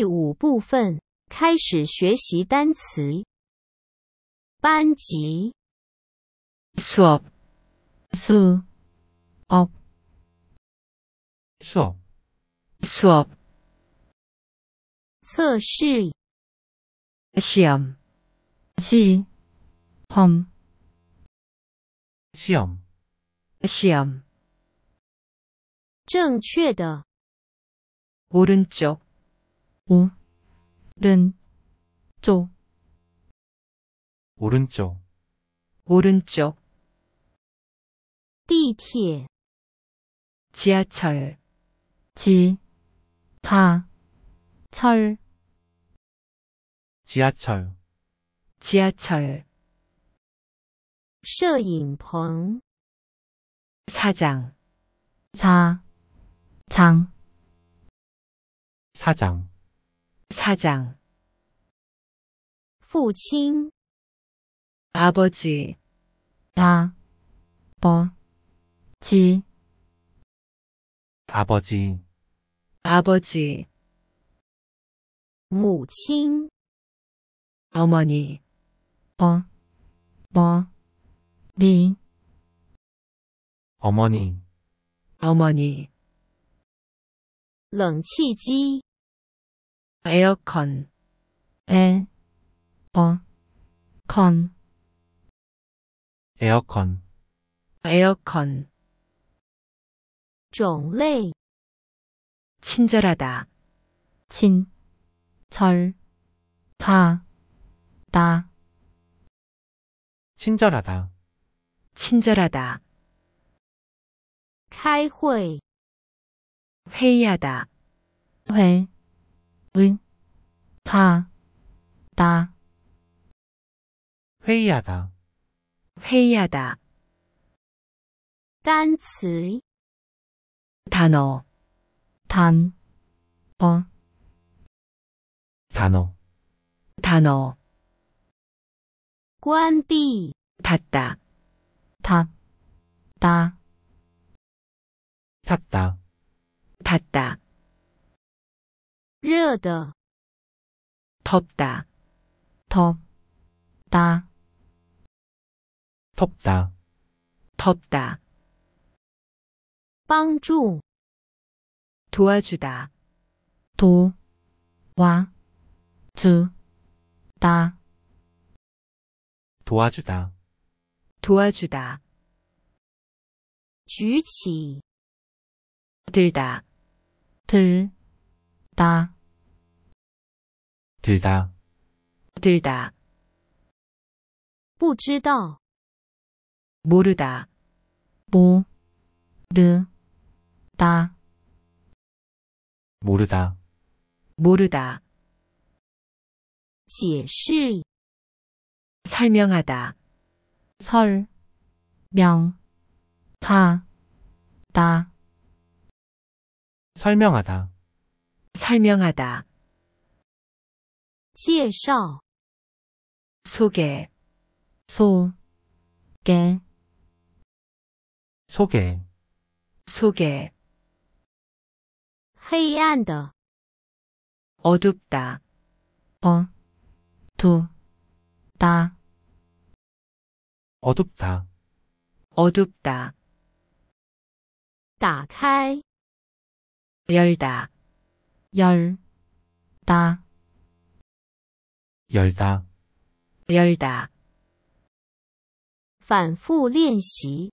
第五部分开始学习单词。班级，s 업， 수 p s 업， 수 업。 测试，시 험， 시험 ，s 험 ，a m 正确的，오른 쪽。 오른쪽 오른쪽 오른쪽 地铁 지하철 지하철 지하철 지하철 摄影棚 사장 사장 사장 사장 父亲 아버지 아, 버, 지, 아버지, 아버지 母亲 어머니 어, 머, 리, 어머니, 어머니 冷气机 에어컨 에, 어, 컨, 에어컨, 에어컨 种类 친절하다 친, 절, 다, 다, 친절하다, 친절하다 开会 회의하다 회, 을, 다, 다. 회의하다. 회의하다. 단츠 단어 단, 어, 단어. 단어 관비 닫다 다, 다. 샀다. 닫다 热的 덥다 덥다 덥다, 덥다, 帮助 도와주다, 도와주다 도와주다, 도와주다, 举起 들다, 들다 들다 들다 들다 不知道 모르다 모르다 모르다 모르다 解释 설명하다 설명하다 설명하다 설명하다. 介绍 소개. 소개 소개, 소개. 黑暗的 어둡다. 어두다 어둡다, 어둡다. 打开 열다. 열 다， 열 다， 열 다。 反复练习。